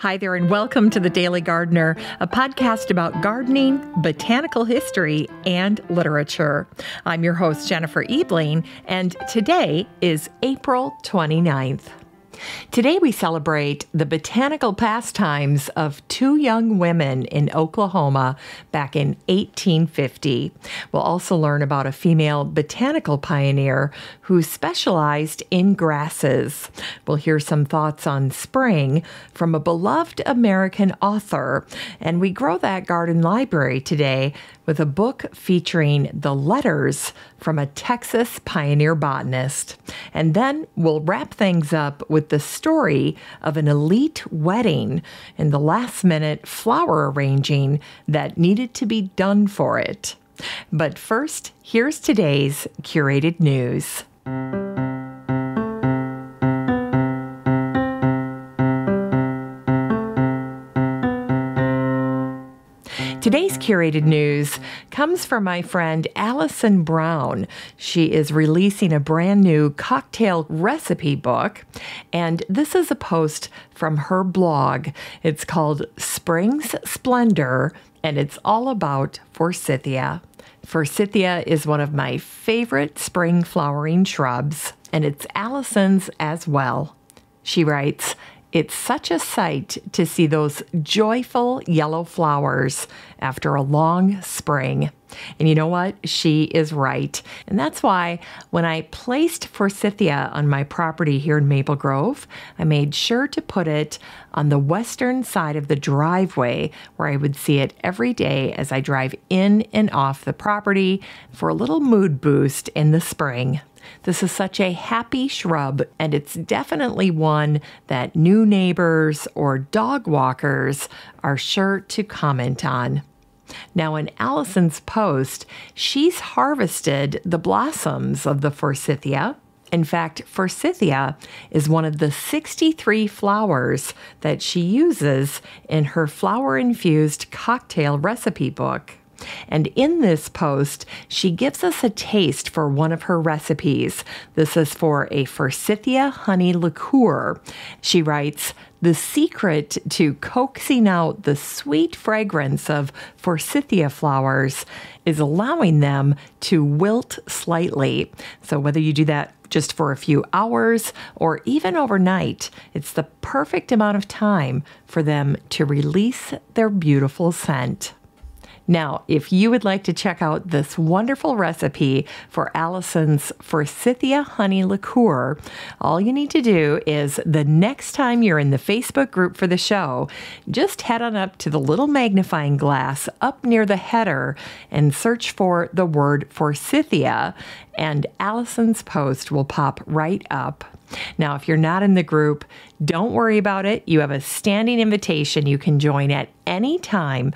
Hi there, and welcome to The Daily Gardener, a podcast about gardening, botanical history, and literature. I'm your host, Jennifer Ebling, and today is April 29th. Today we celebrate the botanical pastimes of two young women in Oklahoma back in 1850. We'll also learn about a female botanical pioneer who specialized in grasses. We'll hear some thoughts on spring from a beloved American author, and we grow that garden library today with a book featuring the letters from a Texas pioneer botanist. And then we'll wrap things up with the story of an elite wedding and the last minute flower arranging that needed to be done for it. But first, here's today's curated news. curated news comes from my friend Allison Brown. She is releasing a brand new cocktail recipe book, and this is a post from her blog. It's called Spring's Splendor, and it's all about forsythia. Forsythia is one of my favorite spring flowering shrubs, and it's Allison's as well. She writes, it's such a sight to see those joyful yellow flowers after a long spring. And you know what? She is right. And that's why when I placed forsythia on my property here in Maple Grove, I made sure to put it on the western side of the driveway where I would see it every day as I drive in and off the property for a little mood boost in the spring. This is such a happy shrub, and it's definitely one that new neighbors or dog walkers are sure to comment on. Now, in Allison's post, she's harvested the blossoms of the forsythia. In fact, forsythia is one of the 63 flowers that she uses in her flower infused cocktail recipe book. And in this post, she gives us a taste for one of her recipes. This is for a forsythia honey liqueur. She writes, the secret to coaxing out the sweet fragrance of forsythia flowers is allowing them to wilt slightly. So, whether you do that just for a few hours or even overnight, it's the perfect amount of time for them to release their beautiful scent. Now, if you would like to check out this wonderful recipe for Allison's Forsythia Honey Liqueur, all you need to do is the next time you're in the Facebook group for the show, just head on up to the little magnifying glass up near the header and search for the word Forsythia, and Allison's post will pop right up. Now, if you're not in the group, don't worry about it. You have a standing invitation you can join at any time.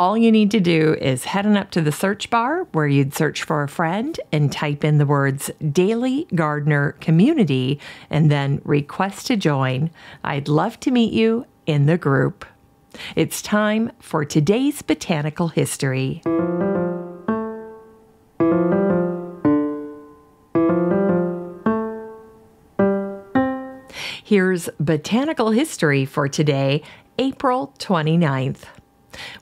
All you need to do is head on up to the search bar where you'd search for a friend and type in the words Daily Gardener Community and then request to join. I'd love to meet you in the group. It's time for today's botanical history. Here's botanical history for today, April 29th.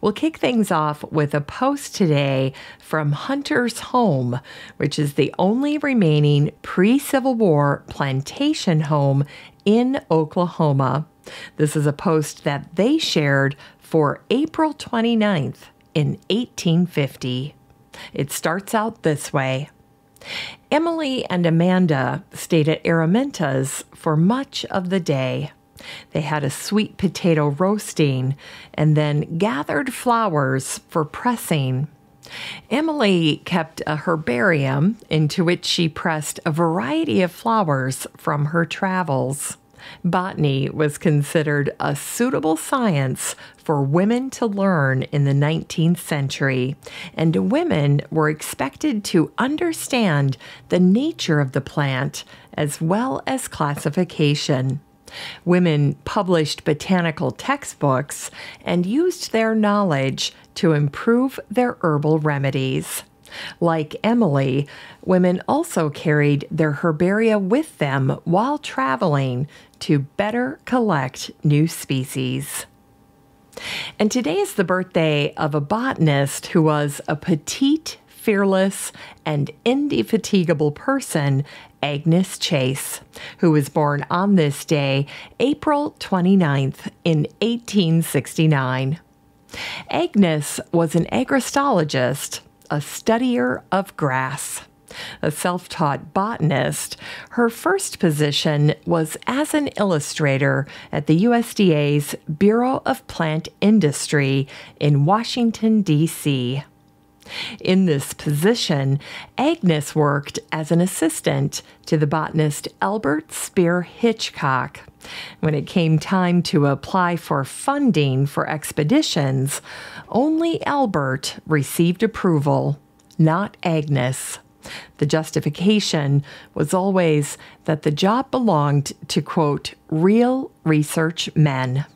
We'll kick things off with a post today from Hunter's Home, which is the only remaining pre Civil War plantation home in Oklahoma. This is a post that they shared for April 29th in 1850. It starts out this way. Emily and Amanda stayed at Araminta's for much of the day. They had a sweet potato roasting and then gathered flowers for pressing. Emily kept a herbarium into which she pressed a variety of flowers from her travels. Botany was considered a suitable science for women to learn in the 19th century, and women were expected to understand the nature of the plant as well as classification. Women published botanical textbooks and used their knowledge to improve their herbal remedies. Like Emily, women also carried their herbaria with them while traveling to better collect new species. And today is the birthday of a botanist who was a petite, fearless, and indefatigable person Agnes Chase, who was born on this day, April 29th, in 1869. Agnes was an agristologist, a studier of grass. A self taught botanist, her first position was as an illustrator at the USDA's Bureau of Plant Industry in Washington, D.C. In this position, Agnes worked as an assistant to the botanist Albert Spear Hitchcock. When it came time to apply for funding for expeditions, only Albert received approval, not Agnes. The justification was always that the job belonged to, quote, real research men.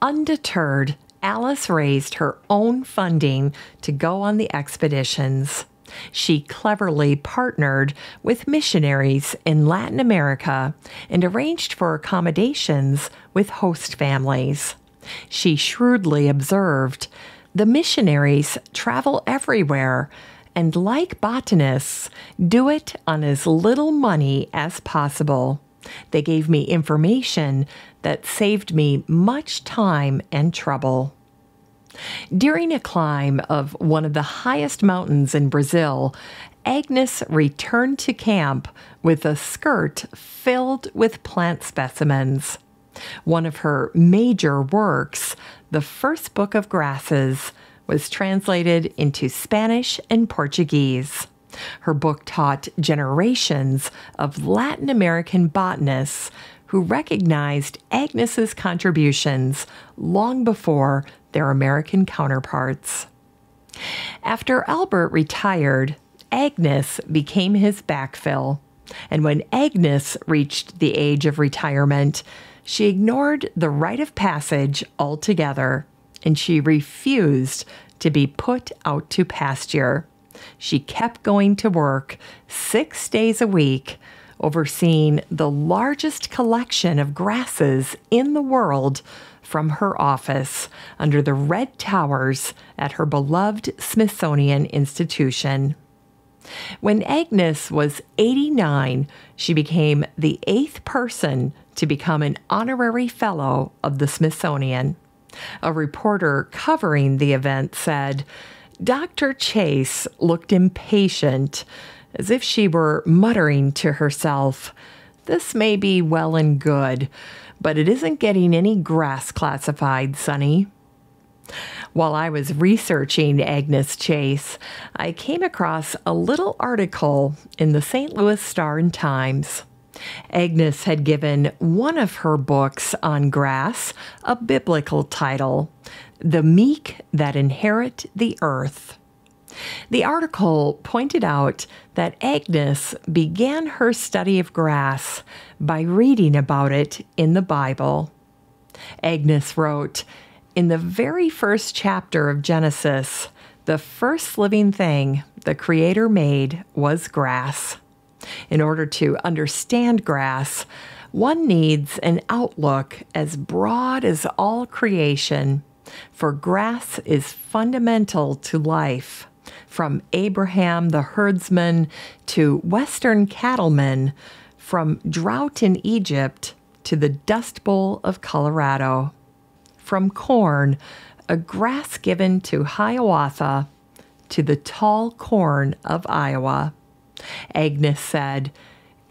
Undeterred, Alice raised her own funding to go on the expeditions. She cleverly partnered with missionaries in Latin America and arranged for accommodations with host families. She shrewdly observed the missionaries travel everywhere and, like botanists, do it on as little money as possible. They gave me information that saved me much time and trouble. During a climb of one of the highest mountains in Brazil, Agnes returned to camp with a skirt filled with plant specimens. One of her major works, the first book of grasses, was translated into Spanish and Portuguese. Her book taught generations of Latin American botanists who recognized Agnes's contributions long before their American counterparts. After Albert retired, Agnes became his backfill. And when Agnes reached the age of retirement, she ignored the rite of passage altogether and she refused to be put out to pasture she kept going to work six days a week, overseeing the largest collection of grasses in the world from her office under the red towers at her beloved Smithsonian Institution. When Agnes was 89, she became the eighth person to become an honorary fellow of the Smithsonian. A reporter covering the event said, Dr. Chase looked impatient, as if she were muttering to herself, This may be well and good, but it isn't getting any grass classified, Sonny. While I was researching Agnes Chase, I came across a little article in the St. Louis Star and Times. Agnes had given one of her books on grass a biblical title the Meek That Inherit the Earth. The article pointed out that Agnes began her study of grass by reading about it in the Bible. Agnes wrote, In the very first chapter of Genesis, the first living thing the Creator made was grass. In order to understand grass, one needs an outlook as broad as all creation for grass is fundamental to life. From Abraham the herdsman to Western cattlemen, from drought in Egypt to the Dust Bowl of Colorado. From corn, a grass given to Hiawatha, to the tall corn of Iowa. Agnes said,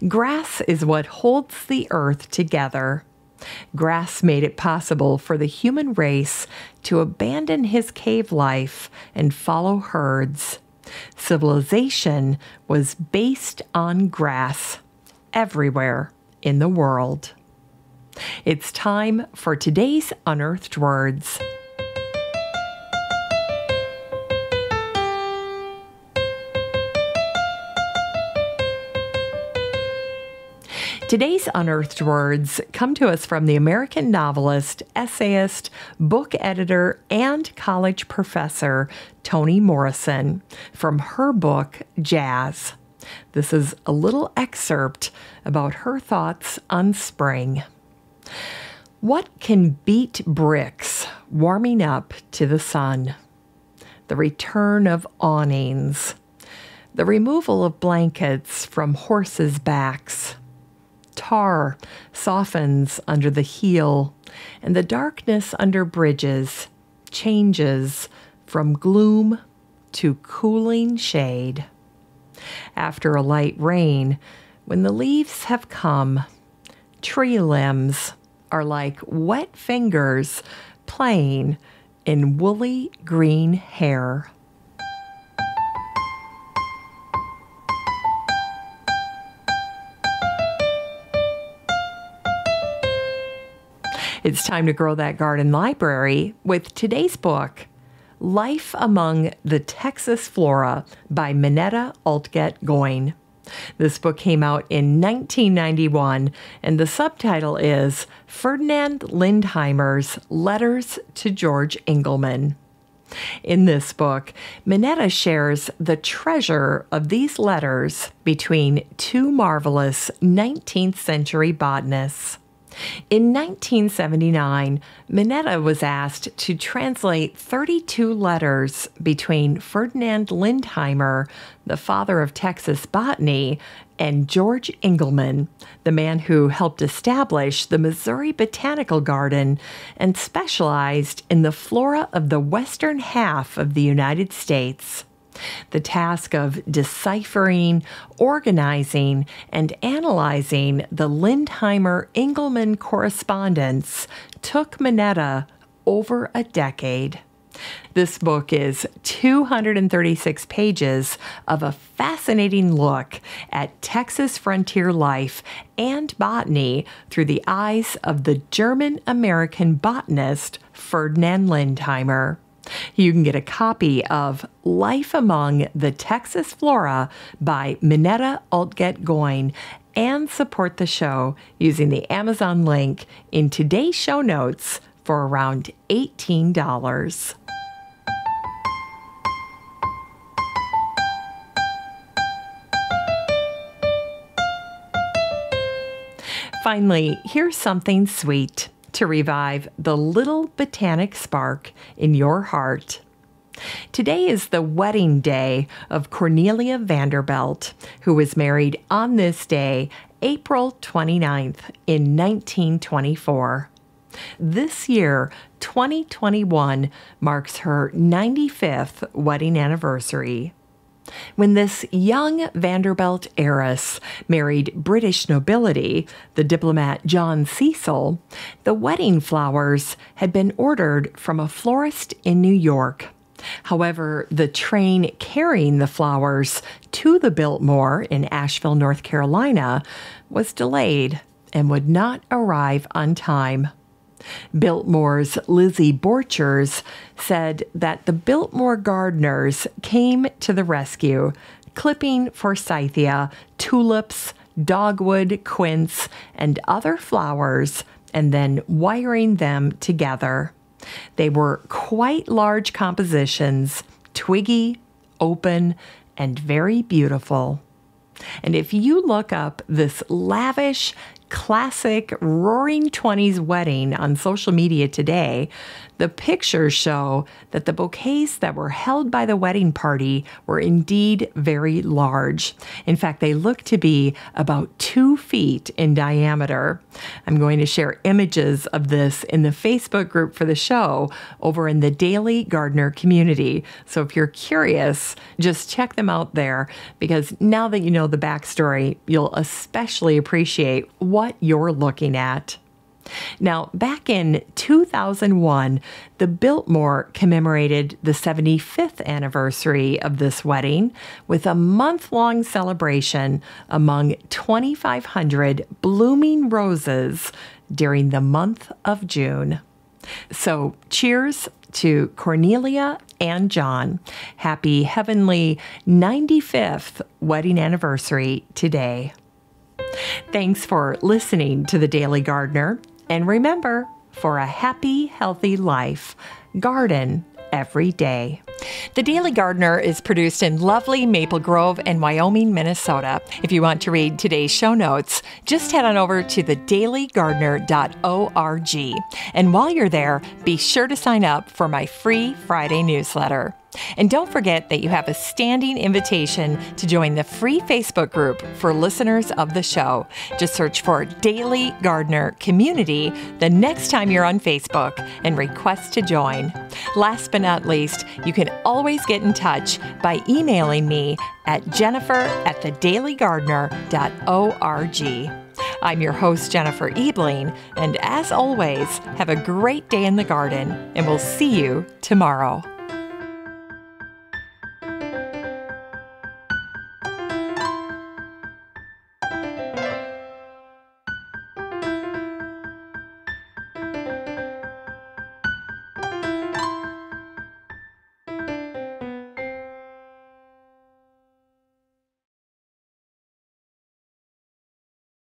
Grass is what holds the earth together. Grass made it possible for the human race to abandon his cave life and follow herds. Civilization was based on grass everywhere in the world. It's time for today's Unearthed Words. Today's unearthed words come to us from the American novelist, essayist, book editor, and college professor Toni Morrison from her book Jazz. This is a little excerpt about her thoughts on spring. What can beat bricks warming up to the sun? The return of awnings, the removal of blankets from horses' backs tar softens under the heel, and the darkness under bridges changes from gloom to cooling shade. After a light rain, when the leaves have come, tree limbs are like wet fingers playing in woolly green hair. It's time to grow that garden library with today's book, Life Among the Texas Flora by Minetta Altget Goyne. This book came out in 1991, and the subtitle is Ferdinand Lindheimer's Letters to George Engelmann. In this book, Minetta shares the treasure of these letters between two marvelous 19th century botanists. In 1979, Minetta was asked to translate 32 letters between Ferdinand Lindheimer, the father of Texas botany, and George Engelman, the man who helped establish the Missouri Botanical Garden and specialized in the flora of the western half of the United States the task of deciphering, organizing, and analyzing the Lindheimer Engelman correspondence took Minetta over a decade. This book is 236 pages of a fascinating look at Texas frontier life and botany through the eyes of the German American botanist Ferdinand Lindheimer. You can get a copy of Life Among the Texas Flora by Minetta Altget Goin and support the show using the Amazon link in today's show notes for around $18. Finally, here's something sweet to revive the little botanic spark in your heart. Today is the wedding day of Cornelia Vanderbilt, who was married on this day, April 29th, in 1924. This year, 2021, marks her 95th wedding anniversary. When this young Vanderbilt heiress married British nobility, the diplomat John Cecil, the wedding flowers had been ordered from a florist in New York. However, the train carrying the flowers to the Biltmore in Asheville, North Carolina, was delayed and would not arrive on time. Biltmore's Lizzie Borchers said that the Biltmore gardeners came to the rescue, clipping forsythia, tulips, dogwood, quince, and other flowers, and then wiring them together. They were quite large compositions, twiggy, open, and very beautiful. And if you look up this lavish classic roaring 20s wedding on social media today, the pictures show that the bouquets that were held by the wedding party were indeed very large. In fact, they look to be about two feet in diameter. I'm going to share images of this in the Facebook group for the show over in the Daily Gardener community. So if you're curious, just check them out there because now that you know the backstory, you'll especially appreciate what you're looking at. Now, back in 2001, the Biltmore commemorated the 75th anniversary of this wedding with a month long celebration among 2,500 blooming roses during the month of June. So, cheers to Cornelia and John. Happy heavenly 95th wedding anniversary today. Thanks for listening to The Daily Gardener. And remember, for a happy, healthy life, garden every day. The Daily Gardener is produced in lovely Maple Grove and Wyoming, Minnesota. If you want to read today's show notes, just head on over to thedailygardener.org. And while you're there, be sure to sign up for my free Friday newsletter. And don't forget that you have a standing invitation to join the free Facebook group for listeners of the show. Just search for Daily Gardener Community the next time you're on Facebook and request to join. Last but not least, you can always get in touch by emailing me at jennifer at thedailygardener.org. I'm your host, Jennifer Ebling, and as always, have a great day in the garden, and we'll see you tomorrow.